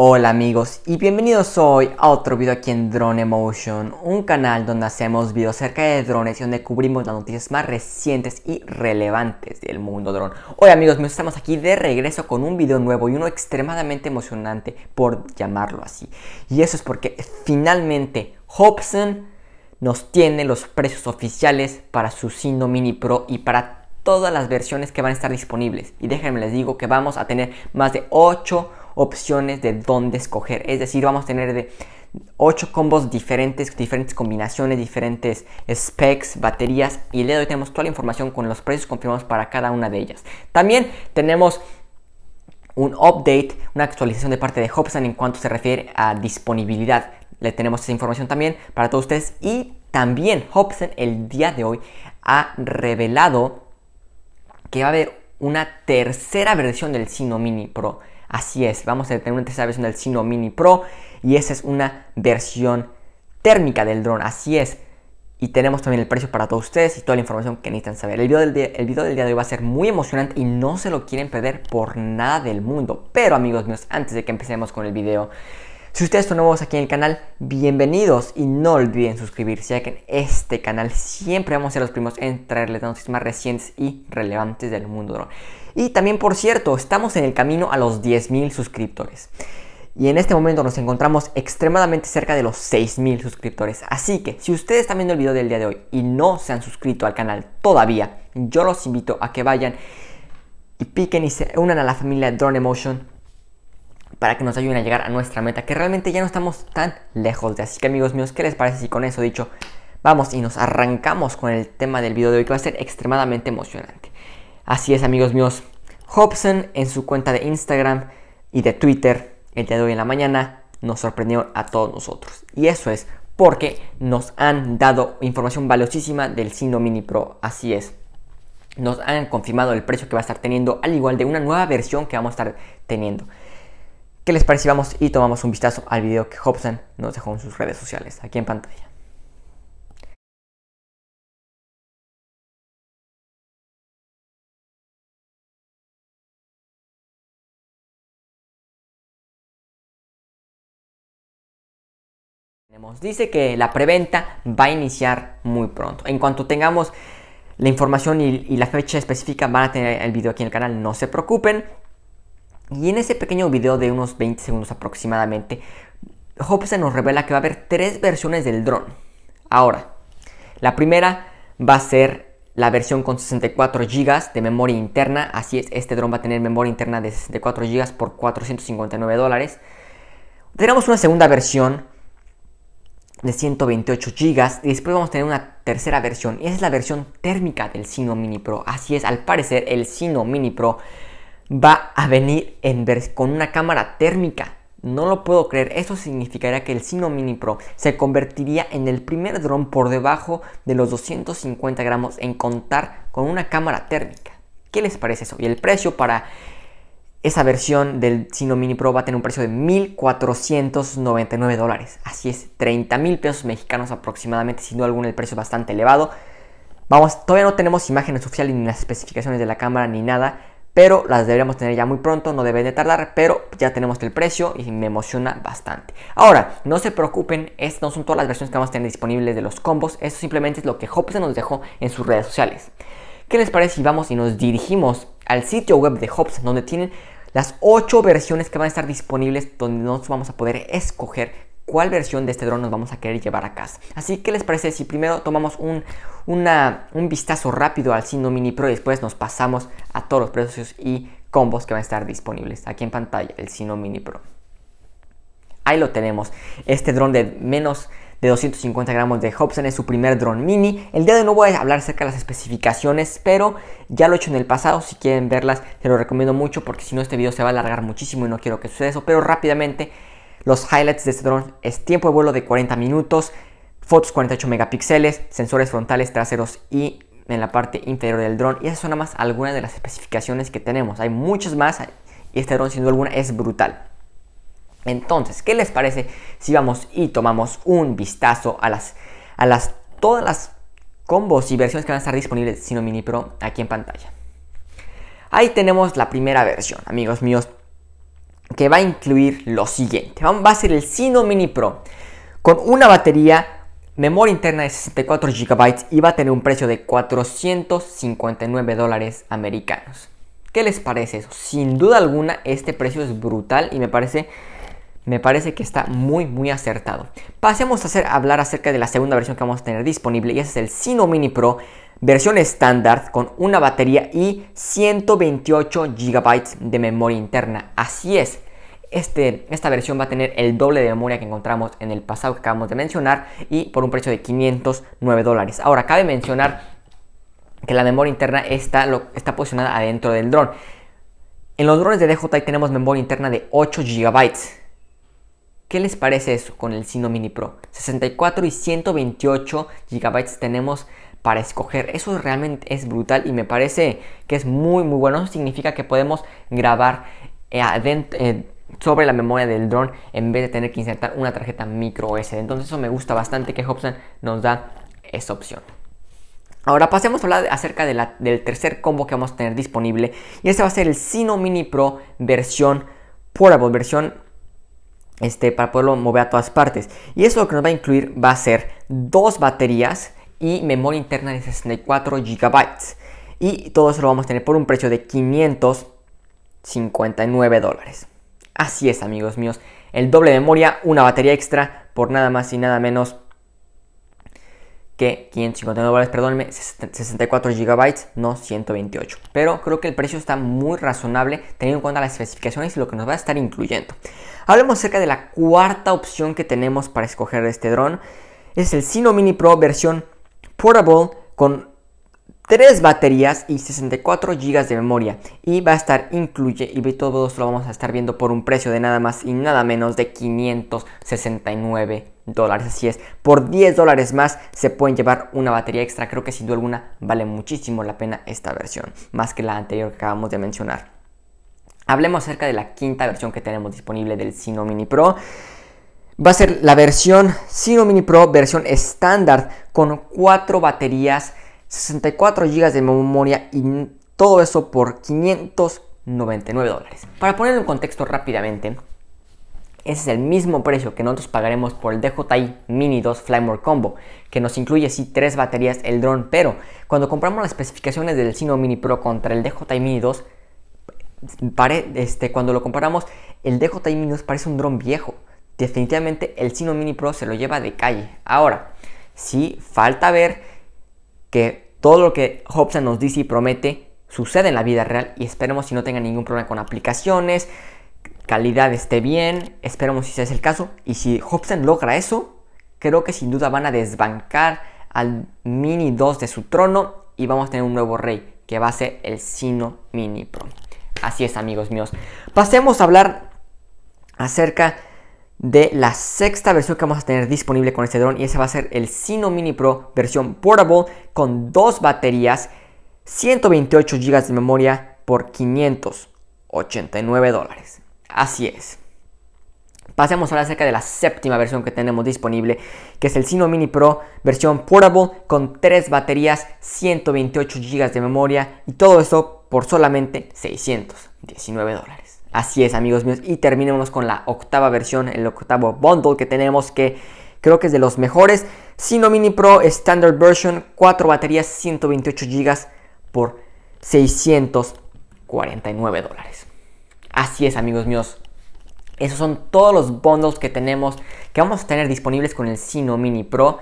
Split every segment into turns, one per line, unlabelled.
Hola amigos y bienvenidos hoy a otro video aquí en Drone Emotion, un canal donde hacemos videos acerca de drones y donde cubrimos las noticias más recientes y relevantes del mundo drone Hoy amigos, estamos aquí de regreso con un video nuevo y uno extremadamente emocionante por llamarlo así. Y eso es porque finalmente Hobson nos tiene los precios oficiales para su Sino Mini Pro y para todas las versiones que van a estar disponibles. Y déjenme les digo que vamos a tener más de 8 opciones de dónde escoger. Es decir, vamos a tener de 8 combos diferentes, diferentes combinaciones, diferentes specs, baterías y le doy tenemos toda la información con los precios confirmados para cada una de ellas. También tenemos un update, una actualización de parte de Hobson en cuanto se refiere a disponibilidad. Le tenemos esa información también para todos ustedes y también Hobson el día de hoy ha revelado que va a haber una tercera versión del Sino Mini Pro. Así es, vamos a tener una tercera versión del Sino Mini Pro y esa es una versión térmica del dron, así es. Y tenemos también el precio para todos ustedes y toda la información que necesitan saber. El video, del día, el video del día de hoy va a ser muy emocionante y no se lo quieren perder por nada del mundo. Pero amigos míos, antes de que empecemos con el video, si ustedes son nuevos aquí en el canal, bienvenidos y no olviden suscribirse, ya que en este canal siempre vamos a ser los primeros en traerles noticias más recientes y relevantes del mundo drone. Y también, por cierto, estamos en el camino a los 10.000 suscriptores. Y en este momento nos encontramos extremadamente cerca de los 6.000 suscriptores. Así que si ustedes están viendo el video del día de hoy y no se han suscrito al canal todavía, yo los invito a que vayan y piquen y se unan a la familia Drone Emotion para que nos ayuden a llegar a nuestra meta, que realmente ya no estamos tan lejos de. Así que amigos míos, ¿qué les parece si con eso dicho vamos y nos arrancamos con el tema del video de hoy que va a ser extremadamente emocionante? Así es amigos míos, Hobson en su cuenta de Instagram y de Twitter el día de hoy en la mañana nos sorprendió a todos nosotros. Y eso es porque nos han dado información valiosísima del signo Mini Pro. Así es. Nos han confirmado el precio que va a estar teniendo, al igual de una nueva versión que vamos a estar teniendo. ¿Qué les pareció? Vamos y tomamos un vistazo al video que Hobson nos dejó en sus redes sociales, aquí en pantalla. Dice que la preventa va a iniciar muy pronto. En cuanto tengamos la información y, y, la fecha específica van a tener el video aquí en el canal, no se preocupen. Y en ese pequeño video de unos 20 segundos aproximadamente, se nos revela que va a haber tres versiones del dron. Ahora, la primera va a ser la versión con 64 GB de memoria interna. Así es, este dron va a tener memoria interna de 64 GB por 459 dólares. Tenemos una segunda versión de 128 GB y después vamos a tener una tercera versión. Y esa es la versión térmica del Sino Mini Pro. Así es, al parecer el Sino Mini Pro va a venir en con una cámara térmica. No lo puedo creer, eso significaría que el Sino Mini Pro se convertiría en el primer dron por debajo de los 250 gramos en contar con una cámara térmica. ¿Qué les parece eso? Y el precio para esa versión del Sino Mini Pro va a tener un precio de 1.499 dólares. Así es, $30,000 mil pesos mexicanos aproximadamente, sin duda alguna el precio es bastante elevado. Vamos, todavía no tenemos imágenes oficiales ni las especificaciones de la cámara ni nada, pero las deberíamos tener ya muy pronto, no deben de tardar, pero ya tenemos el precio y me emociona bastante. Ahora, no se preocupen, estas no son todas las versiones que vamos a tener disponibles de los combos, eso simplemente es lo que Hobson nos dejó en sus redes sociales. ¿Qué les parece si vamos y nos dirigimos al sitio web de Hobson donde tienen las 8 versiones que van a estar disponibles donde nos vamos a poder escoger cuál versión de este dron nos vamos a querer llevar a casa. Así que les parece si primero tomamos un, vistazo rápido al Sino Mini Pro y después nos pasamos a todos los precios y combos que van a estar disponibles aquí en pantalla, el Sino Mini Pro. Ahí lo tenemos, este dron de menos de 250 gramos de Hobson es su primer dron mini. El día de hoy no voy a hablar acerca de las especificaciones, pero ya lo he hecho en el pasado. Si quieren verlas, te lo recomiendo mucho porque si no este video se va a alargar muchísimo y no quiero que suceda eso. Pero rápidamente los highlights de este drone es tiempo de vuelo de 40 minutos, fotos 48 megapíxeles, sensores frontales, traseros y en la parte inferior del dron. Y esas son nada más algunas de las especificaciones que tenemos. Hay muchas más y este dron sin alguna es brutal. Entonces, ¿qué les parece si vamos y tomamos un vistazo a las, a las todas las combos y versiones que van a estar disponibles de Sino Mini Pro aquí en pantalla? Ahí tenemos la primera versión, amigos míos que va a incluir lo siguiente. Va a ser el Sino Mini Pro con una batería, memoria interna de 64 GB y va a tener un precio de 459 dólares americanos. ¿Qué les parece eso? Sin duda alguna este precio es brutal y me parece me parece que está muy muy acertado. Pasemos a hacer, hablar acerca de la segunda versión que vamos a tener disponible y ese es el Sino Mini Pro versión estándar con una batería y 128 GB de memoria interna. Así es, este, esta versión va a tener el doble de memoria que encontramos en el pasado que acabamos de mencionar y por un precio de 509 dólares. Ahora, cabe mencionar que la memoria interna está, está posicionada adentro del dron. En los drones de DJI tenemos memoria interna de 8 GB. ¿Qué les parece eso con el Sino Mini Pro? 64 y 128 GB tenemos para escoger. Eso realmente es brutal y me parece que es muy muy bueno. Eso significa que podemos grabar eh, eh, sobre la memoria del drone en vez de tener que insertar una tarjeta micro SD. Entonces eso me gusta bastante que Hobson nos da esa opción. Ahora pasemos a hablar acerca del tercer combo que vamos a tener disponible y este va a ser el Sino Mini Pro versión portable, versión este, para poderlo mover a todas partes. Y eso lo que nos va a incluir va a ser dos baterías y memoria interna de 64 GB. Y todo eso lo vamos a tener por un precio de 559 dólares. Así es, amigos míos. El doble memoria, una batería extra por nada más y nada menos que 559 dólares, perdónenme, 64 GB, no 128. Pero creo que el precio está muy razonable teniendo en cuenta las especificaciones y lo que nos va a estar incluyendo. Hablemos acerca de la cuarta opción que tenemos para escoger de este dron. Es el Sino Mini Pro versión portable con 3 baterías y 64 GB de memoria y va a estar incluye y todo lo vamos a estar viendo por un precio de nada más y nada menos de 569 dólares así es por 10 dólares más se pueden llevar una batería extra creo que si duda alguna vale muchísimo la pena esta versión más que la anterior que acabamos de mencionar hablemos acerca de la quinta versión que tenemos disponible del Sino Mini Pro va a ser la versión Sino Mini Pro, versión estándar, con 4 baterías, 64 GB de memoria y todo eso por 599 dólares. Para ponerlo en contexto rápidamente, ese es el mismo precio que nosotros pagaremos por el DJI Mini 2 Flymore Combo, que nos incluye sí tres baterías el dron, pero cuando compramos las especificaciones del Sino Mini Pro contra el DJI Mini 2, este, cuando lo comparamos, el DJI Mini 2 parece un dron viejo definitivamente el Sino Mini Pro se lo lleva de calle. Ahora, sí falta ver que todo lo que Hobson nos dice y promete sucede en la vida real y esperemos si no tenga ningún problema con aplicaciones, calidad esté bien, esperemos si ese es el caso y si Hobson logra eso, creo que sin duda van a desbancar al Mini 2 de su trono y vamos a tener un nuevo rey que va a ser el Sino Mini Pro. Así es amigos míos. Pasemos a hablar acerca de la sexta versión que vamos a tener disponible con este dron y ese va a ser el Sino Mini Pro versión portable con dos baterías, 128 GB de memoria por 589 dólares. Así es. Pasemos ahora acerca de la séptima versión que tenemos disponible, que es el Sino Mini Pro versión portable con tres baterías, 128 GB de memoria y todo eso por solamente 619 dólares. Así es, amigos míos. Y terminemos con la octava versión, el octavo bundle que tenemos que creo que es de los mejores. Sino Mini Pro Standard Version, 4 baterías, 128 GB por 649 dólares. Así es, amigos míos. Esos son todos los bundles que tenemos, que vamos a tener disponibles con el Sino Mini Pro.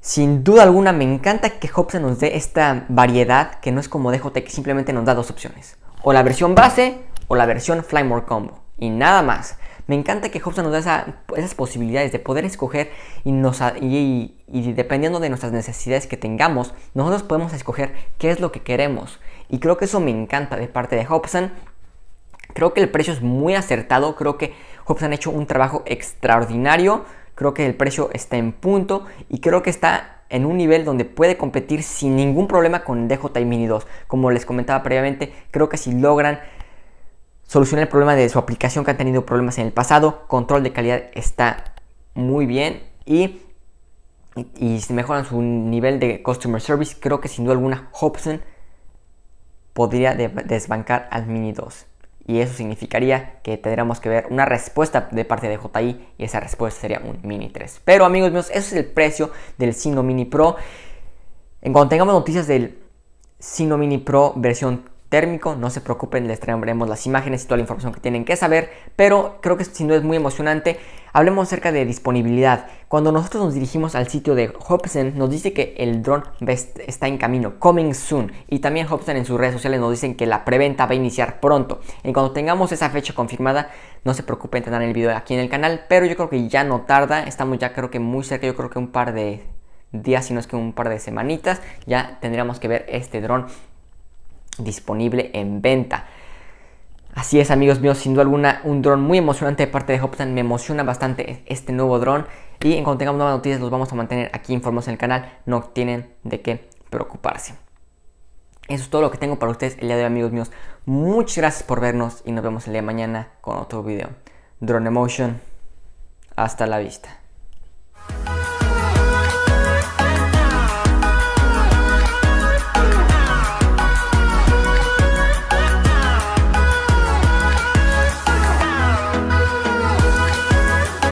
Sin duda alguna, me encanta que Hobson nos dé esta variedad que no es como DJT, que simplemente nos da dos opciones. O la versión base o la versión Flymore Combo. Y nada más. Me encanta que Hobson nos dé esas posibilidades de poder escoger y, nos, dependiendo de nuestras necesidades que tengamos, nosotros podemos escoger qué es lo que queremos. Y creo que eso me encanta de parte de Hobson. Creo que el precio es muy acertado, creo que Hobson ha hecho un trabajo extraordinario, creo que el precio está en punto y creo que está en un nivel donde puede competir sin ningún problema con DJI Mini 2. Como les comentaba previamente, creo que si logran solucionar el problema de su aplicación que ha tenido problemas en el pasado. Control de calidad está muy bien y, y, mejoran su nivel de customer service. Creo que sin duda alguna Hobson podría desbancar al Mini 2. Y eso significaría que tendríamos que ver una respuesta de parte de JI y esa respuesta sería un Mini 3. Pero amigos míos, eso es el precio del Sino Mini Pro. En cuanto tengamos noticias del Sino Mini Pro versión no se preocupen, les traeremos las imágenes y toda la información que tienen que saber, pero creo que si no es muy emocionante. Hablemos acerca de disponibilidad. Cuando nosotros nos dirigimos al sitio de Hobson, nos dice que el dron está en camino, coming soon. Y también Hobson en sus redes sociales nos dicen que la preventa va a iniciar pronto. Y cuando tengamos esa fecha confirmada, no se preocupen, tendrán el video aquí en el canal, pero yo creo que ya no tarda. Estamos ya creo que muy cerca, yo creo que un par de días, si no es que un par de semanitas, ya tendríamos que ver este dron disponible en venta. Así es amigos míos, sin duda alguna un dron muy emocionante de parte de Hopton. me emociona bastante este nuevo dron y en cuanto tengamos nuevas noticias los vamos a mantener aquí informados en el canal, no tienen de qué preocuparse. Eso es todo lo que tengo para ustedes el día de hoy amigos míos, muchas gracias por vernos y nos vemos el día de mañana con otro video. Drone Emotion, hasta la vista.